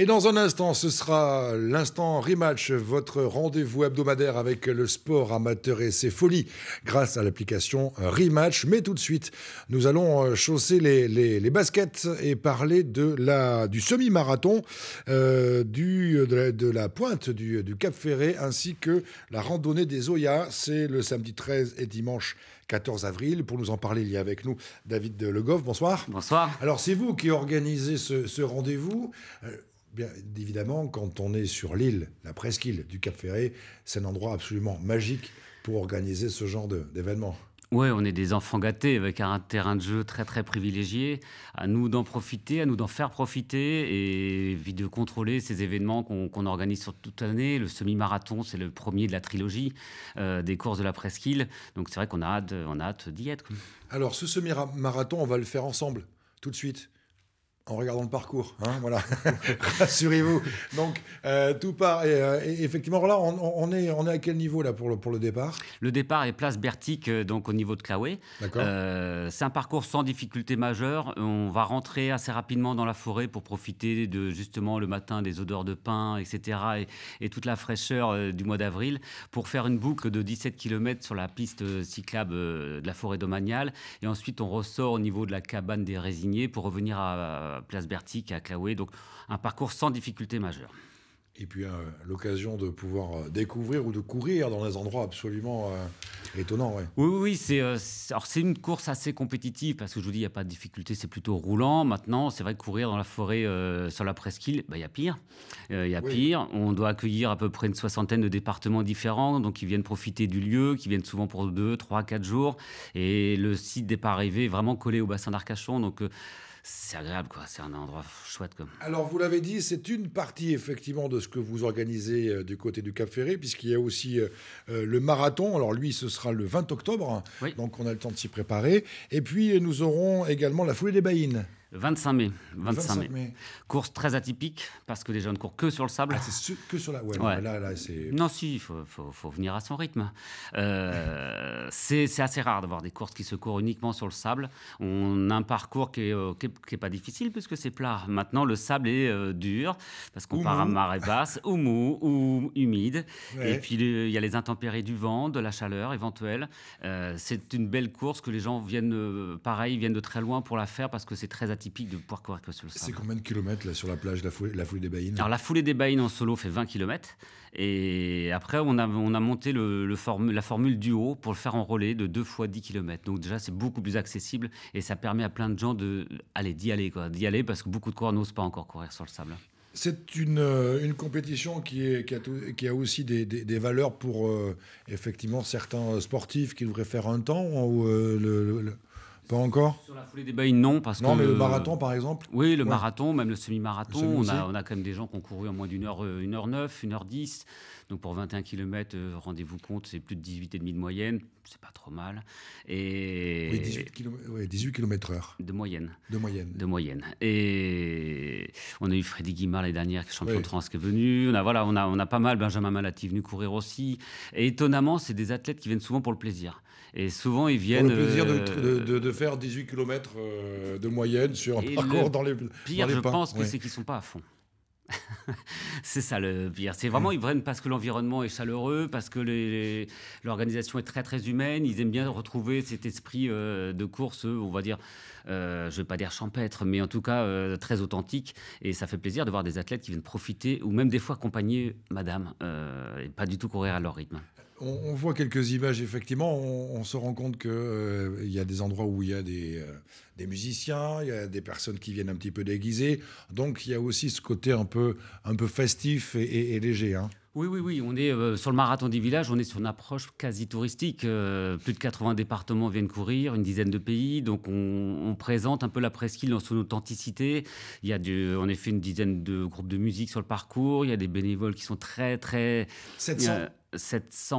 Et dans un instant, ce sera l'instant rematch, votre rendez-vous hebdomadaire avec le sport amateur et ses folies grâce à l'application rematch. Mais tout de suite, nous allons euh, chausser les, les, les baskets et parler de la, du semi-marathon euh, du, de, la, pointe du, du Cap Ferré ainsi que la randonnée des Oya. C'est le samedi 13 et dimanche 14 avril. Pour nous en parler, il y a avec nous David Legoff. Bonsoir. Bonsoir. Alors, c'est vous qui organisez ce, ce rendez-vous. Euh, Bien évidemment, quand on est sur l'île, la presqu'île du Cap Ferré, c'est un endroit absolument magique pour organiser ce genre d'événements. Oui, on est des enfants gâtés avec un terrain de jeu très très privilégié. À nous d'en profiter, à nous d'en faire profiter et de contrôler ces événements qu'on organise sur toute l'année. Le semi-marathon, c'est le premier de la trilogie euh, des courses de la presqu'île. Donc c'est vrai qu'on a on a hâte d'y être. Alors ce semi-marathon, on va le faire ensemble tout de suite en regardant le parcours. Hein, voilà, rassurez-vous. Donc, euh, tout part. Euh, effectivement, là, on, est, à quel niveau là pour le, départ Le départ est place Bertic, euh, donc au niveau de Claouet. c'est un parcours sans difficulté majeure. On va rentrer assez rapidement dans la forêt pour profiter de justement le matin des odeurs de pain, etc. et, toute la fraîcheur du mois d'avril pour faire une boucle de 17 km sur la piste cyclable de la forêt domaniale. Et ensuite, on ressort au niveau de la cabane des résignés pour revenir à Place Bertic, à Claoué. Donc un parcours sans difficulté majeure. Et puis euh, l'occasion de pouvoir euh, découvrir ou de courir dans des endroits absolument euh, étonnants. Oui, oui, oui c'est une course assez compétitive parce que je vous dis, il n'y a pas de difficulté, c'est plutôt roulant. Maintenant, c'est vrai que courir dans la forêt sur la presqu'île, bah, il y a pire. Il y a pire. On doit accueillir à peu près une soixantaine de départements différents, donc ils viennent profiter du lieu, qui viennent souvent pour deux, trois, quatre jours. Et le site départ-arrivée est vraiment collé au bassin d'Arcachon. Donc c'est agréable, quoi. C'est un endroit chouette. Comme. Alors, vous l'avez dit, c'est une partie effectivement de ce que vous organisez euh, du côté du Cap Ferré, puisqu'il y a aussi euh, euh, le marathon. Alors, lui, ce sera le 20 octobre, donc on a le temps de s'y préparer. Et puis, nous aurons également la foulée des Baïnes. 25 mai. 25, mai. Course très atypique parce que les gens ne courent que sur le sable. Ah, c'est que sur Là, non, si, il faut, faut, faut, venir à son rythme. Euh, c'est assez rare d'avoir des courses qui se courent uniquement sur le sable. On a un parcours qui n'est euh, qui est, pas difficile puisque c'est plat. Maintenant, le sable est euh, dur parce qu'on part à marée basse, ou mou, ou humide. Et puis il y a les intempéries du vent, de la chaleur éventuelle. c'est une belle course que les gens viennent, pareil, viennent de très loin pour la faire parce que c'est très atypique atypique de pouvoir courir sur le sable. C'est combien de kilomètres là, sur la plage, la foulée, des Baïnes Alors la foulée des Baïnes en solo fait 20 km. Et après, on a, on a monté le, la formule du haut pour le faire en relais de 2 fois 10 km. Donc déjà, c'est beaucoup plus accessible et ça permet à plein de gens de, d'y aller, quoi, d'y aller parce que beaucoup de coureurs n'osent pas encore courir sur le sable. C'est une, euh, une, compétition qui, est, qui, a, aussi des, valeurs pour euh, effectivement certains sportifs qui devraient faire un temps ou euh, le pas encore Sur la foulée des bails, non. Parce non, mais le marathon, par exemple Oui, le marathon, même le semi-marathon. On a, on a quand même des gens qui ont couru en moins d'une heure, euh, une heure neuf, une heure dix. Donc pour 21 km, euh, rendez-vous compte, c'est plus de 18,5 de moyenne c'est pas trop mal. Et oui, 18 km, h heure. De moyenne. De moyenne. De moyenne. Et on a eu Freddy Guimard les dernières, champion trans de qui est venu. On a, voilà, on a, on a pas mal Benjamin Malati venu courir aussi. Et étonnamment, c'est des athlètes qui viennent souvent pour le plaisir. Et souvent, ils viennent. Pour le plaisir de, euh, de, faire 18 km euh, de moyenne sur un parcours dans les. Pire, je pense que c'est qu'ils sont pas à fond c'est ça le pire. C'est vraiment, hmm. ils viennent parce que l'environnement est chaleureux, parce que l'organisation est très très humaine. Ils aiment bien retrouver cet esprit euh, de course, euh, on va dire, euh, je ne vais pas dire champêtre, mais en tout cas euh, très authentique. Et ça fait plaisir de voir des athlètes qui viennent profiter, ou même des fois accompagner madame, euh, et pas du tout courir à leur rythme. On, voit quelques images, effectivement. On, se rend compte qu'il y a des endroits où il y a des, musiciens, il y a des personnes qui viennent un petit peu déguisées. Donc il y a aussi ce côté un peu, un peu festif et, léger. Hein. Oui, oui, oui. On est euh, sur le marathon des villages, on est sur une approche quasi touristique. Euh, plus de 80 départements viennent courir, une dizaine de pays. Donc, on, présente un peu la presqu'île dans son authenticité. Il y a du, en effet une dizaine de groupes de musique sur le parcours. Il y a des bénévoles qui sont très, très. 700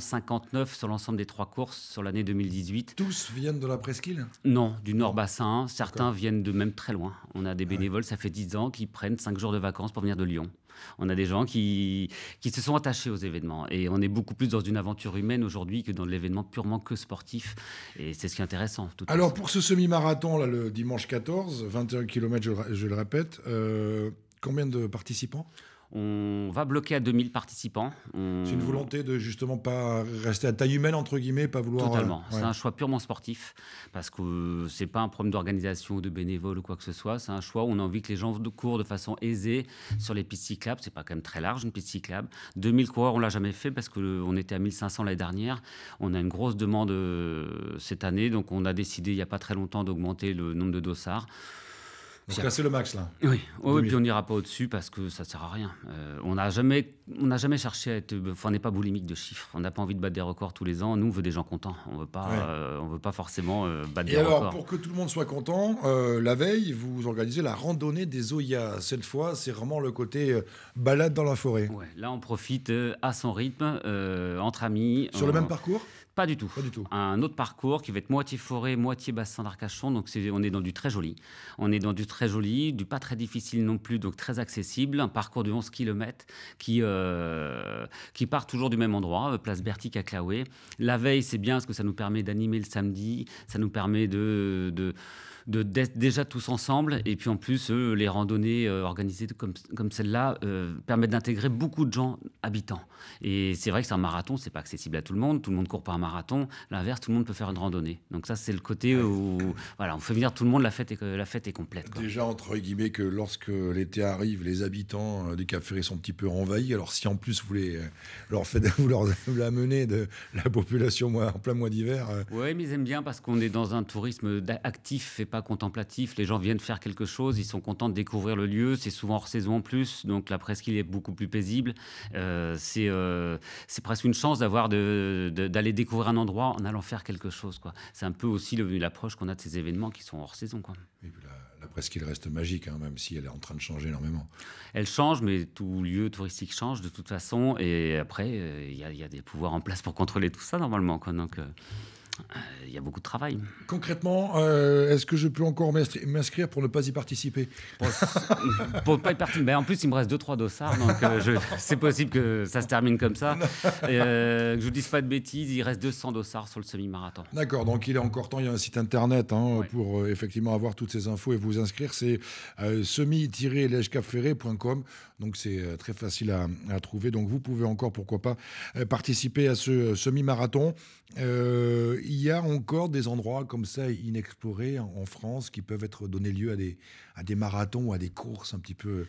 759 euh, sur l'ensemble des trois courses sur l'année 2018. Tous viennent de la presqu'île Non, du Nord-Bassin. Certains viennent de même très loin. On a des ah bénévoles, ça fait 10 ans, qui prennent 5 jours de vacances pour venir de Lyon. On a des gens qui, se sont attachés aux événements. Et on est beaucoup plus dans une aventure humaine aujourd'hui que dans l'événement purement que sportif. Et c'est ce qui est intéressant. Alors, pour ce semi-marathon, le dimanche 14, 21 km, je, le répète, euh, combien de participants on va bloquer à 2000 participants. C'est une volonté de justement pas rester à taille humaine, entre guillemets, pas vouloir. Totalement. Euh, c'est un choix purement sportif, parce que c'est pas un problème d'organisation, de bénévoles ou quoi que ce soit. C'est un choix où on a envie que les gens courent de façon aisée sur les pistes cyclables. C'est pas quand même très large, une piste cyclable. 2000 coureurs, on l'a jamais fait parce qu'on était à 1500 l'année dernière. On a une grosse demande euh, cette année, donc on a décidé il n'y a pas très longtemps d'augmenter le nombre de dossards casser le max, là. Oui, puis on n'ira pas au-dessus parce que ça ne sert à rien. Euh, on n'a jamais, jamais cherché à être. Enfin, on n'est pas boulimique de chiffres. On n'a pas envie de battre des records tous les ans. Nous, on veut des gens contents. On euh, ne veut pas forcément euh, des records. — Et alors, pour que tout le monde soit content, la veille, vous organisez la randonnée des Oia. Cette fois, c'est vraiment le côté balade dans la forêt. là, on profite à son rythme, entre amis. Sur le même parcours pas du tout. du tout. Un autre parcours qui va être moitié forêt, moitié bassin d'Arcachon. Donc c'est on est dans du très joli. On est dans du très joli, du pas très difficile non plus, donc très accessible. Un parcours de 11 km qui, euh, qui part toujours du même endroit, euh, place Bertic à La veille, c'est bien parce que ça nous permet d'animer le samedi. Ça nous permet de, de de d'être déjà tous ensemble. Et puis en plus, les randonnées euh, organisées comme, comme celle-là euh, permettent d'intégrer beaucoup de gens habitants. Et c'est vrai que c'est un marathon, c'est pas accessible à tout le monde. Tout le monde court pas un marathon. L'inverse, tout le monde peut faire une randonnée. Donc ça, c'est le côté où voilà, on fait venir tout le monde. La fête est, la fête est complète. Déjà entre guillemets que lorsque l'été arrive, les habitants euh, des cafés sont un petit peu envahis. Alors si en plus vous les leur fait vous leur de la population en plein mois d'hiver. Oui, mais ils aiment bien parce qu'on est dans un tourisme actif pas contemplatif. Les gens viennent faire quelque chose, ils sont contents de découvrir le lieu. C'est souvent hors saison en plus, donc la presqu'île est beaucoup plus paisible. Euh, c'est euh, c'est presque une chance d'avoir d'aller de, découvrir un endroit en allant faire quelque chose. Quoi. C'est un peu aussi l'approche qu'on a de ces événements qui sont hors saison. Quoi. la, presqu'île reste magique, hein, même si elle est en train de changer énormément. Elle change, mais tout lieu touristique change de toute façon. Et après, euh, il y, y, a des pouvoirs en place pour contrôler tout ça normalement. Quoi. Donc euh, il y a beaucoup de travail. Concrètement, euh, est-ce que je peux encore m'inscrire pour ne pas y participer pour, pas y participer. Mais en plus, il me reste 2-3 dossards, donc euh, c'est possible que ça se termine comme ça. que je vous dise pas de bêtises, il reste 200 dossards sur le semi-marathon. D'accord, donc il est encore temps, il y a un site internet hein, pour effectivement avoir toutes ces infos et vous inscrire. C'est semi-lègecaferré.com. Donc c'est euh, très facile à, trouver. Donc vous pouvez encore, pourquoi pas, euh, participer à ce euh, semi-marathon. il y a encore des endroits comme ça inexplorés en France qui peuvent être donnés lieu à des, à des marathons ou à des courses un petit peu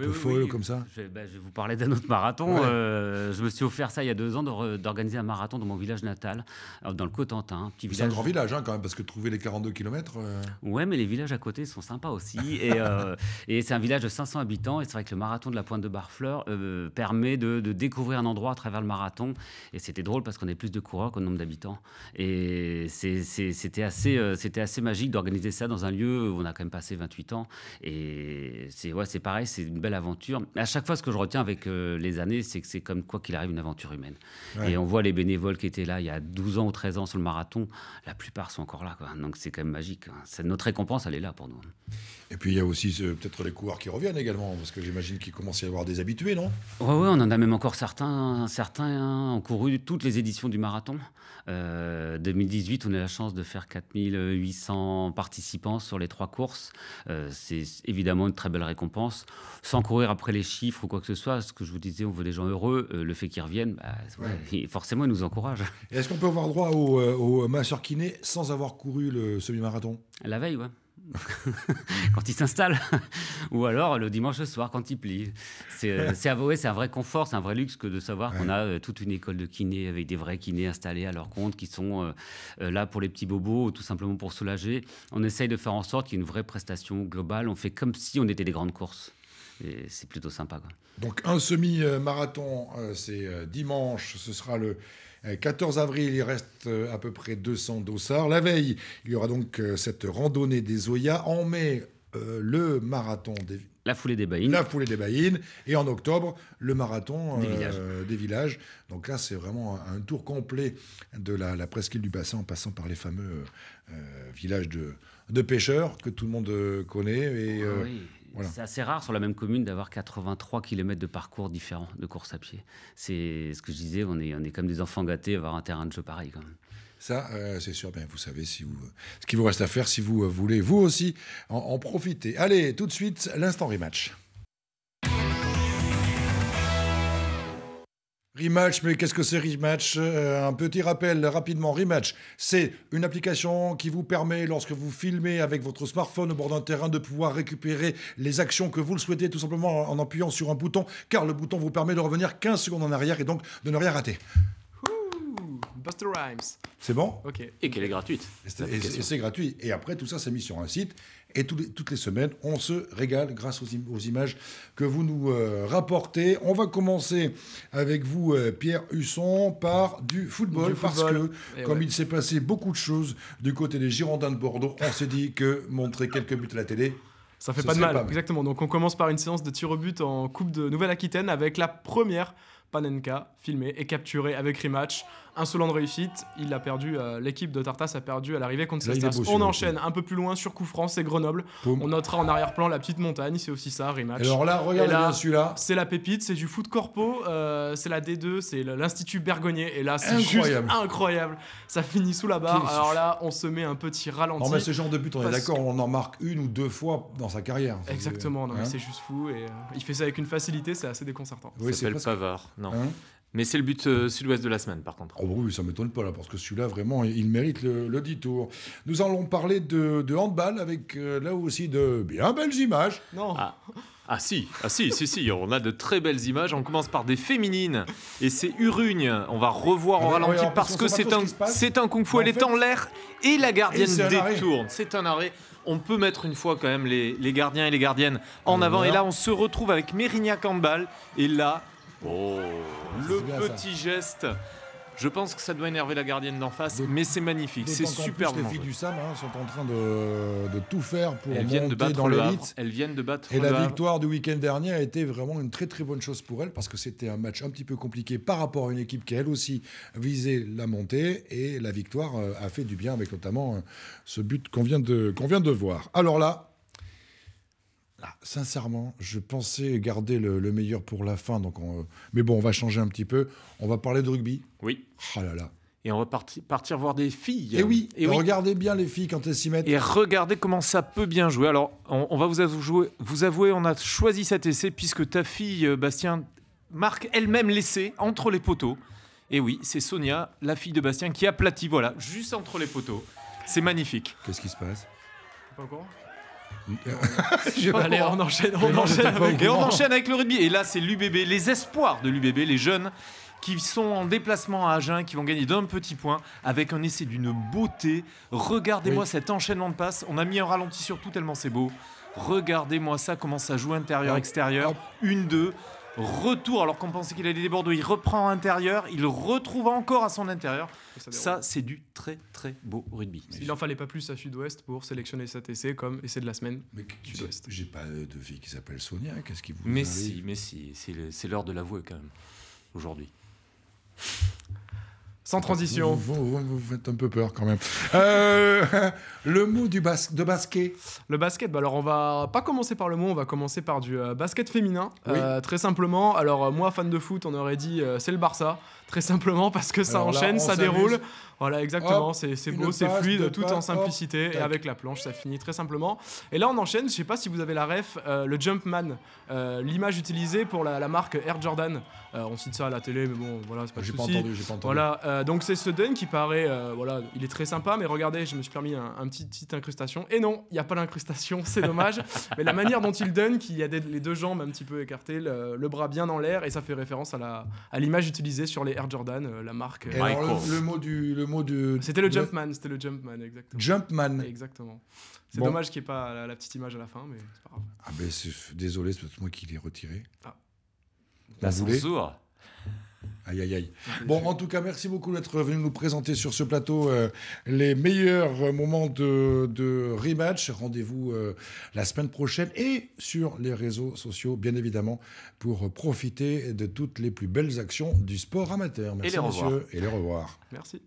un peu folle comme ça bah, je, vais vous parler d'un autre marathon. Euh, je me suis offert ça il y a deux ans d'organiser un marathon dans mon village natal, euh, dans le Cotentin. C'est un grand village hein, quand même, parce que trouver les 42 km. Oui, Ouais, mais les villages à côté sont sympas aussi. et, euh, et c'est un village de 500 habitants. Et c'est vrai que le marathon de la Pointe de Barfleur permet de, découvrir un endroit à travers le marathon. Et c'était drôle parce qu'on est plus de coureurs qu'au nombre d'habitants. Et c'était assez, c'était assez magique d'organiser ça dans un lieu où on a quand même passé 28 ans. Et c'est ouais, pareil, c'est une belle aventure. À chaque fois, ce que je retiens avec euh, les années, c'est que c'est comme quoi qu'il arrive une aventure humaine. Et on voit les bénévoles qui étaient là il y a 12 ans ou 13 ans sur le marathon, la plupart sont encore là. Quoi. Donc c'est quand même magique. Hein. C'est notre récompense, elle est là pour nous. Hein. Et puis il y a aussi euh, peut-être les coureurs qui reviennent également, parce que j'imagine qu'ils commencent à y avoir des habitués, non Oui, ouais, on en a même encore certains. Certains hein, ont couru toutes les éditions du marathon. 2018, euh, on a la chance de faire 4800 participants sur les trois courses. c'est évidemment une très belle récompense sans courir après les chiffres ou quoi que ce soit, ce que je vous disais, on veut des gens heureux, euh, le fait qu'ils reviennent, bah, forcément, ils nous encouragent. Est-ce qu'on peut avoir droit au, euh, masseur kiné sans avoir couru le semi-marathon La veille, quand il s'installe, ou alors le dimanche soir quand il plie. C'est euh, avoué, c'est un vrai confort, c'est un vrai luxe que de savoir qu'on a euh, toute une école de kiné avec des vrais kinés installés à leur compte qui sont là pour les petits bobos ou tout simplement pour soulager. On essaye de faire en sorte qu'il y ait une vraie prestation globale. On fait comme si on était des grandes courses c'est plutôt sympa. Donc un semi-marathon, euh, c'est euh, dimanche, ce sera le 14 euh, avril, il reste à peu près 200 dossards. La veille, il y aura donc cette randonnée des Oya. En mai, le marathon des... La foulée des Baïnes. La foulée des Baïnes. Et en octobre, le marathon des, villages. Donc là, c'est vraiment un, tour complet de la, presqu'île du bassin en passant par les fameux villages de, de pêcheurs que tout le monde connaît. Et, ah oui. C'est assez rare sur la même commune d'avoir 83 km de parcours différents de course à pied. C'est ce que je disais, on est, comme des enfants gâtés à avoir un terrain de jeu pareil Ça, euh, c'est sûr, bien, vous savez si ce qu'il vous reste à faire si vous euh, voulez, vous aussi, en, en profiter. Allez, tout de suite, l'instant rematch. Rematch, mais qu'est-ce que c'est Rematch euh, Un petit rappel rapidement, Rematch, c'est une application qui vous permet, lorsque vous filmez avec votre smartphone au bord d'un terrain, de pouvoir récupérer les actions que vous le souhaitez, tout simplement en appuyant sur un bouton, car le bouton vous permet de revenir 15 secondes en arrière et donc de ne rien rater. Buster Rhymes. C'est bon Ok. Et qu'elle est gratuite. Et c'est gratuit. Et après, tout ça, c'est mis sur un site et toutes les semaines, on se régale grâce aux, images que vous nous euh, rapportez. On va commencer avec vous, euh, Pierre Husson, par du football, parce que, eh comme il s'est passé beaucoup de choses du côté des Girondins de Bordeaux, on s'est dit que montrer quelques buts à la télé, ça fait pas de mal. Exactement. Donc on commence par une séance de tir au but en Coupe de Nouvelle-Aquitaine avec la première Panenka filmée et capturée avec rematch. Un seul de réussite, il a perdu, euh, l'équipe de Tartas a perdu à l'arrivée contre On enchaîne un peu plus loin sur Coup et Grenoble. On notera en arrière-plan la petite montagne, c'est aussi ça, rematch. Alors là, bien celui-là. C'est la pépite, c'est du foot corpo, euh, c'est la D2, c'est l'Institut Bergonier. Et là, c'est incroyable. Juste incroyable. Ça finit sous la barre. Alors là, on se met un petit ralenti. Non, mais ce genre de but, on est d'accord, on en marque une ou deux fois dans sa carrière. Exactement, hein. c'est juste fou. Et, euh, il fait ça avec une facilité, c'est assez déconcertant. Oui, ça s'appelle Pavard. Non. Hein mais c'est le but euh, sud-ouest de la semaine, par contre. Oh oui, ça ne m'étonne pas, là, parce que celui-là, vraiment, il mérite le, le Nous allons parler de, handball avec, euh, là aussi, de bien belles images. Non ah. ah. si, ah si, si, si, on a de très belles images. On commence par des féminines et c'est Urugne. On va revoir au ah, ralenti parce que c'est un, c'est un kung-fu. Elle est en l'air et la gardienne détourne. C'est un arrêt. On peut mettre une fois quand même les, les gardiens et les gardiennes en avant. Et là, on se retrouve avec Mérignac Handball. Et là, Oh. le petit geste. Je pense que ça doit énerver la gardienne d'en face, mais c'est magnifique, c'est super plus, Les filles du Sam hein, sont en train de, de, tout faire pour de battre dans le Elles viennent de battre. Et la victoire du week-end dernier a été vraiment une très très bonne chose pour elles parce que c'était un match un petit peu compliqué par rapport à une équipe qui elle aussi visait la montée et la victoire euh, a fait du bien avec notamment euh, ce but de qu'on vient de voir. Alors là, ah, sincèrement, je pensais garder le, meilleur pour la fin. Donc euh, mais bon, on va changer un petit peu. On va parler de rugby. Oui. Oh là là. Et on va partir voir des filles. Et eh oui, et eh regardez bien les filles quand elles s'y mettent. Et regardez comment ça peut bien jouer. Alors, on, va vous avouer, vous avouer, on a choisi cet essai puisque ta fille, euh, Bastien, marque elle-même l'essai entre les poteaux. Et eh oui, c'est Sonia, la fille de Bastien, qui aplati voilà, juste entre les poteaux. C'est magnifique. Qu'est-ce qui se passe Pas encore Allez, on enchaîne, on enchaîne avec, on enchaîne avec le rugby. Et là, c'est l'UBB, les espoirs de l'UBB, les jeunes qui sont en déplacement à Agen, qui vont gagner d'un petit point avec un essai d'une beauté. Regardez-moi cet enchaînement de passes. On a mis un ralenti sur tout tellement c'est beau. Regardez-moi ça, comment ça joue intérieur-extérieur. Une, deux. Retour, alors qu'on pensait qu'il allait déborder, il reprend à intérieur, il retrouve encore à son intérieur. Ça, c'est du très très beau rugby. Il n'en fallait pas plus à Sud-Ouest pour sélectionner cet essai comme essai de la semaine. Mais J'ai pas de fille qui s'appelle Sonia, qu'est-ce qui vous Mais si, mais si, c'est l'heure de l'avouer quand même, aujourd'hui. Sans transition. Vous, vous, faites un peu peur quand même. Euh, le mot du bas de basket. Le basket, bah alors on va pas commencer par le mot, on va commencer par du euh, basket féminin. Euh, très simplement, alors moi fan de foot, on aurait dit c'est le Barça très simplement parce que ça enchaîne, ça déroule. Voilà, exactement, c'est beau, c'est fluide, tout en simplicité et avec la planche, ça finit très simplement. Et là, on enchaîne, je sais pas si vous avez la ref, euh, le Jumpman, euh, l'image utilisée pour la, marque Air Jordan. Euh, on cite ça à la télé, mais bon, voilà, c'est pas J'ai pas entendu, Voilà, donc c'est ce dun qui paraît, voilà, il est très sympa, mais regardez, je me suis permis un, petit, petite incrustation. Et non, il n'y a pas l'incrustation, c'est dommage. mais la manière dont il donne, qu'il y a les deux jambes un petit peu écartées, le, bras bien en l'air, et ça fait référence à l'image utilisée sur les Jordan, euh, la marque. Euh. le, mot du, le mot C'était le, Jumpman, c'était le Jumpman, exactement. Jumpman. Exactement. C'est dommage qu'il n'y ait pas la, petite image à la fin, mais c'est pas grave. Ah ben, désolé, c'est peut-être moi qui l'ai retiré. Ah. La sourde. Aïe, Bon, en tout cas, merci beaucoup d'être venu nous présenter sur ce plateau euh, les meilleurs euh, moments de, rematch. Rendez-vous euh, la semaine prochaine et sur les réseaux sociaux, bien évidemment, pour profiter de toutes les plus belles actions du sport amateur. Merci, monsieur. Et les revoir. Merci.